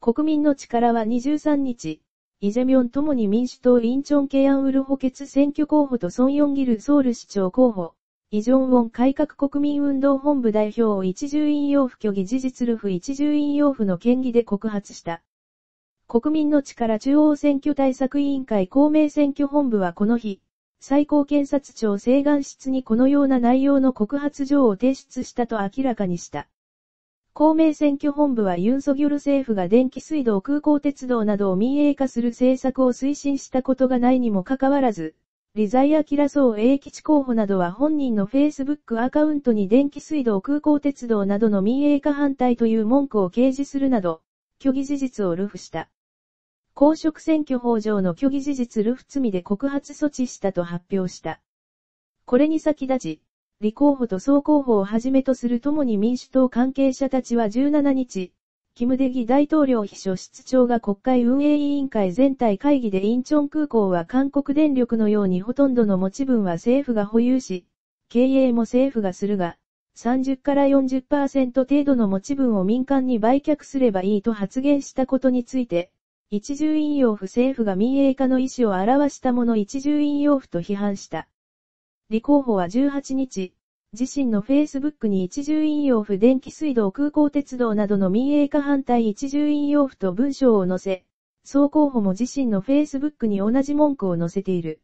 国民の力は23日、イジェミョンともに民主党インチョンケアンウル補欠選挙候補とソンヨンギルソウル市長候補、イジョンウォン改革国民運動本部代表を一重引用不虚偽事実ルフ一重引用不の権議で告発した。国民の力中央選挙対策委員会公明選挙本部はこの日、最高検察庁請願室にこのような内容の告発状を提出したと明らかにした。公明選挙本部はユン・ソギョル政府が電気水道空港鉄道などを民営化する政策を推進したことがないにもかかわらず、リザイア・キラソー・エイキチ候補などは本人の Facebook アカウントに電気水道空港鉄道などの民営化反対という文句を掲示するなど、虚偽事実をルフした。公職選挙法上の虚偽事実ルフ罪で告発措置したと発表した。これに先立ち、立候補と総候補をはじめとするともに民主党関係者たちは17日、キム・デギ大統領秘書室長が国会運営委員会全体会議でインチョン空港は韓国電力のようにほとんどの持ち分は政府が保有し、経営も政府がするが、30から40%程度の持ち分を民間に売却すればいいと発言したことについて、一重引用府政府が民営化の意思を表したもの一重引用府と批判した。李候補は18日、自身の Facebook に一重引用符電気水道空港鉄道などの民営化反対一重引用符と文章を載せ、総候補も自身の Facebook に同じ文句を載せている。